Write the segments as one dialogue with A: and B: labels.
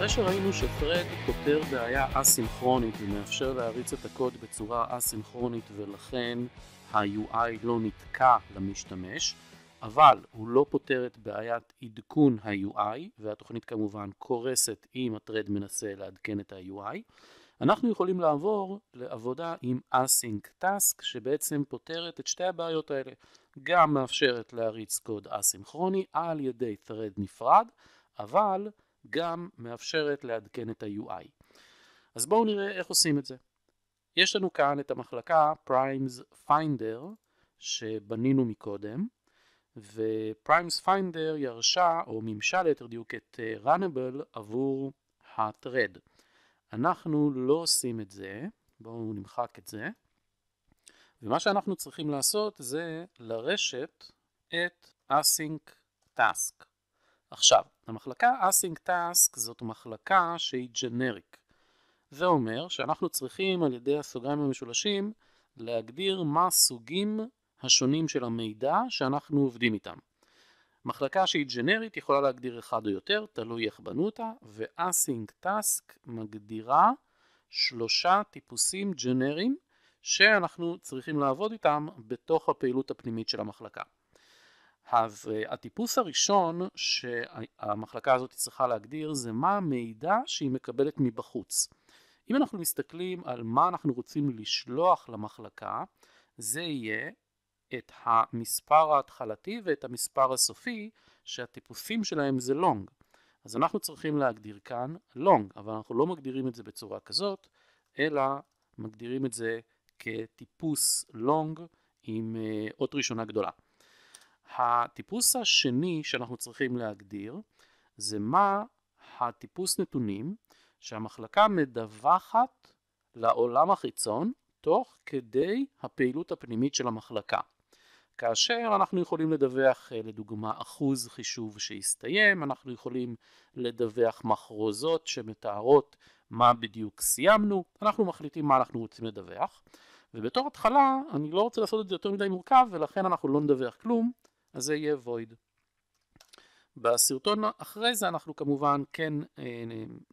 A: אחרי שראינו שפרד פותר בעיה אסינכרונית, הוא מאפשר להריץ את הקוד בצורה אסינכרונית ולכן ה-UI לא נתקע למשתמש, אבל הוא לא פותר את בעיית עדכון ה-UI, והתוכנית כמובן קורסת אם הטרד מנסה לעדכן את ה-UI. אנחנו יכולים לעבור לעבודה עם אסינק טאסק שבעצם פותרת את שתי הבעיות האלה, גם מאפשרת להריץ קוד אסינכרוני על ידי thread נפרד, אבל גם מאפשרת לעדכן את ה-UI. אז בואו נראה איך עושים את זה. יש לנו כאן את המחלקה Primes Finder שבנינו מקודם, ו-Primes Finder ירשה, או מימשה ליתר דיוק, את אה, Runnable עבור ה-thread. אנחנו לא עושים את זה, בואו נמחק את זה, ומה שאנחנו צריכים לעשות זה לרשת את async task. עכשיו, המחלקה async task זאת מחלקה שהיא ג'נריק. זה אומר שאנחנו צריכים על ידי הסוגריים המשולשים להגדיר מה הסוגים השונים של המידע שאנחנו עובדים איתם. מחלקה שהיא ג'נרית יכולה להגדיר אחד או יותר, תלוי איך בנו אותה, ו-async task מגדירה שלושה טיפוסים ג'נריים שאנחנו צריכים לעבוד איתם בתוך הפעילות הפנימית של המחלקה. אז אה, הטיפוס הראשון שהמחלקה הזאת צריכה להגדיר זה מה המידע שהיא מקבלת מבחוץ. אם אנחנו מסתכלים על מה אנחנו רוצים לשלוח למחלקה, זה יהיה את המספר ההתחלתי ואת המספר הסופי שהטיפוסים שלהם זה long. אז אנחנו צריכים להגדיר כאן long, אבל אנחנו לא מגדירים את זה בצורה כזאת, אלא מגדירים את זה כטיפוס long עם אה, אות ראשונה גדולה. הטיפוס השני שאנחנו צריכים להגדיר זה מה הטיפוס נתונים שהמחלקה מדווחת לעולם החיצון תוך כדי הפעילות הפנימית של המחלקה. כאשר אנחנו יכולים לדווח אה, לדוגמה אחוז חישוב שהסתיים, אנחנו יכולים לדווח מחרוזות שמתארות מה בדיוק סיימנו, אנחנו מחליטים מה אנחנו רוצים לדווח, ובתור התחלה אני לא רוצה לעשות את זה יותר מדי מורכב ולכן אנחנו לא נדווח כלום, אז זה יהיה void. בסרטון אחרי זה אנחנו כמובן כן אה,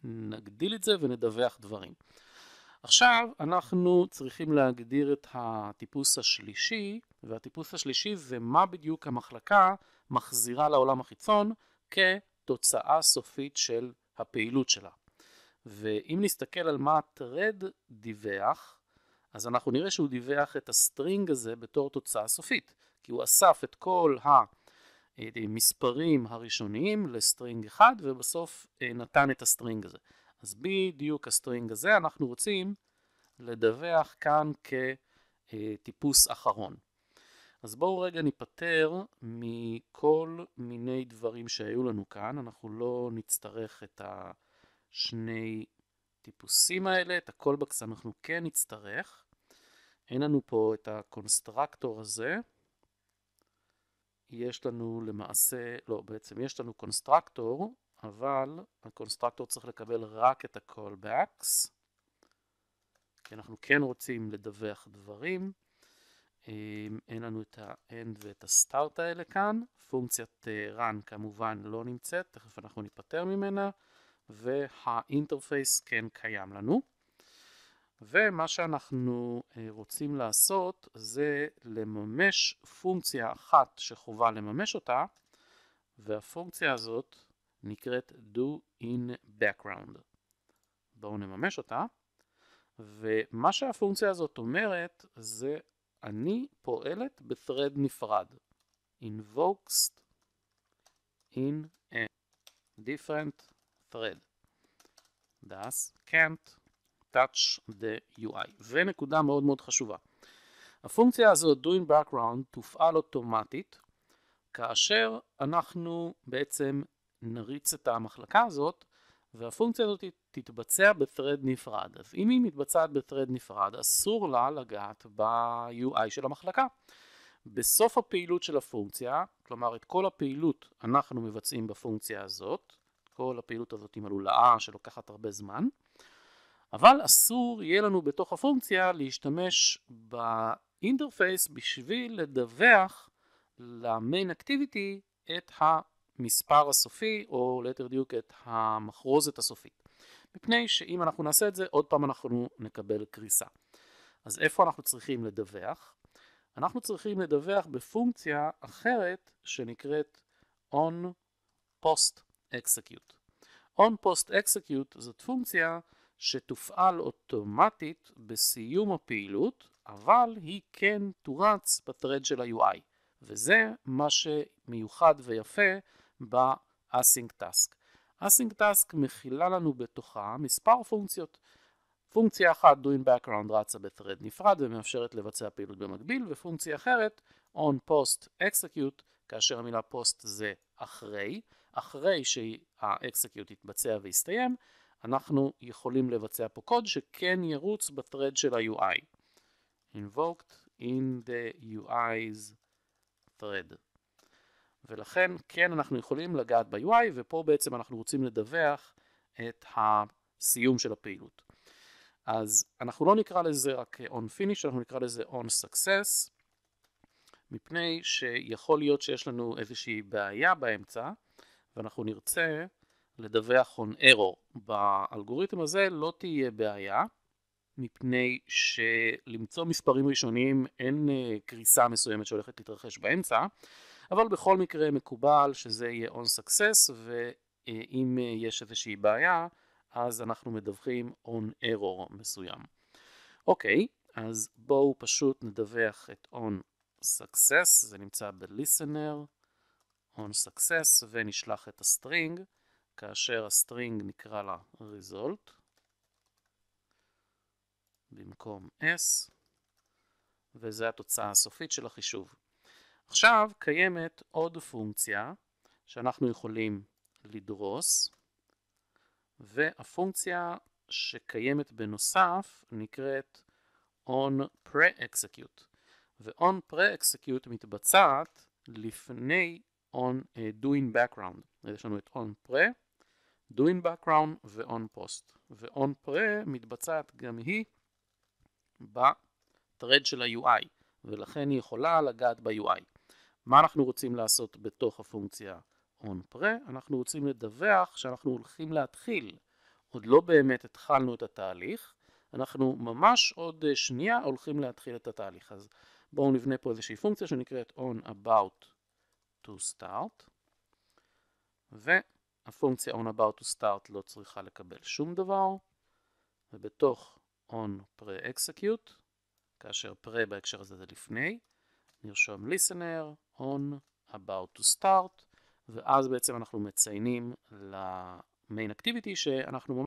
A: נגדיל את זה ונדווח דברים. עכשיו אנחנו צריכים להגדיר את הטיפוס השלישי, והטיפוס השלישי זה מה בדיוק המחלקה מחזירה לעולם החיצון כתוצאה סופית של הפעילות שלה. ואם נסתכל על מה ה-thread דיווח, אז אנחנו נראה שהוא דיווח את הסטרינג הזה בתור תוצאה סופית, כי הוא אסף את כל המספרים הראשוניים לסטרינג אחד, ובסוף אה, נתן את הסטרינג הזה. אז בדיוק הסטרינג הזה אנחנו רוצים לדווח כאן כטיפוס אחרון. אז בואו רגע ניפטר מכל מיני דברים שהיו לנו כאן, אנחנו לא נצטרך את השני טיפוסים האלה, את הקולבקס אנחנו כן נצטרך. אין לנו פה את הקונסטרקטור הזה, יש לנו למעשה, לא, בעצם יש לנו קונסטרקטור, אבל הקונסטרקטור צריך לקבל רק את ה-callbacks, כי אנחנו כן רוצים לדווח דברים. אמ, אין לנו את ה-end ואת ה-start האלה כאן. פונקציית אה, run כמובן לא נמצאת, תכף אנחנו ניפטר ממנה, והאינטרפייס כן קיים לנו. ומה שאנחנו אה, רוצים לעשות זה לממש פונקציה אחת שחובה לממש אותה, והפונקציה הזאת נקראת do in background. בואו נממש אותה, ומה שהפונקציה הזאת אומרת זה אני פועלת בטרד נפרד. invokes in a different thread. thus can't touch the UI. ונקודה מאוד מאוד חשובה. הפונקציה הזאת doing background תופעל אוטומטית כאשר אנחנו בעצם נריץ את המחלקה הזאת והפונקציה הזאת תתבצע בטרד נפרד. אז אם היא מתבצעת בטרד נפרד אסור לה לגעת ב-UI של המחלקה. בסוף הפעילות של הפונקציה, כלומר את כל הפעילות אנחנו מבצעים בפונקציה הזאת, כל הפעילות הזאת עם הלולאה שלוקחת הרבה זמן, אבל אסור יהיה לנו בתוך הפונקציה להשתמש באינטרפייס בשביל לדווח למיין אקטיביטי את המספר הסופי או ליתר דיוק את המחרוזת הסופית. מפני שאם אנחנו נעשה את זה עוד פעם אנחנו נקבל קריסה. אז איפה אנחנו צריכים לדווח? אנחנו צריכים לדווח בפונקציה אחרת שנקראת on post execute. on post execute זאת פונקציה שתופעל אוטומטית בסיום הפעילות, אבל היא כן תורץ בטרד של ה-UI, וזה מה שמיוחד ויפה ב-Async Task. Async Task מכילה לנו בתוכה מספר פונקציות. פונקציה אחת, doing background, רצה בטרד נפרד ומאפשרת לבצע פעילות במקביל, ופונקציה אחרת, on post execute, כאשר המילה post זה אחרי, אחרי שה-execute יתבצע ויסתיים, אנחנו יכולים לבצע פה קוד שכן ירוץ בטרד של ה-UI. invoked in the UI's thread. ולכן כן אנחנו יכולים לגעת ב-UI ופה בעצם אנחנו רוצים לדווח את הסיום של הפעילות. אז אנחנו לא נקרא לזה רק on finish, אנחנו נקרא לזה on success, מפני שיכול להיות שיש לנו איזושהי בעיה באמצע ואנחנו נרצה לדווח on error באלגוריתם הזה לא תהיה בעיה, מפני שלמצוא מספרים ראשוניים אין אה, קריסה מסוימת שהולכת להתרחש באמצע, אבל בכל מקרה מקובל שזה יהיה on success, ואם אה, יש איזושהי בעיה, אז אנחנו מדווחים on error מסוים. אוקיי, אז בואו פשוט נדווח את on success, זה נמצא ב-listener, on success, ונשלח את הסטרינג. כאשר הסטרינג נקרא לה result במקום s, וזה התוצאה הסופית של החישוב. עכשיו קיימת עוד פונקציה שאנחנו יכולים לדרוס, והפונקציה שקיימת בנוסף נקראת on pre-execute, ו-on pre-execute מתבצעת לפני on uh, doing background. יש לנו את on pre doing background ו-on post, ו-on pre מתבצעת גם היא בטרד של ה-UI, ולכן היא יכולה לגעת ב-UI. מה אנחנו רוצים לעשות בתוך הפונקציה on pre? אנחנו רוצים לדווח שאנחנו הולכים להתחיל. עוד לא באמת התחלנו את התהליך, אנחנו ממש עוד אה, שנייה הולכים להתחיל את התהליך. אז בואו נבנה פה איזושהי פונקציה שנקראת on about to start, ו... הפונקציה on about to start לא צריכה לקבל שום דבר, ובתוך on pre-execute, כאשר pre בהקשר הזה זה לפני, נרשום listener on about to start, ואז בעצם אנחנו מציינים ל-main activity שאנחנו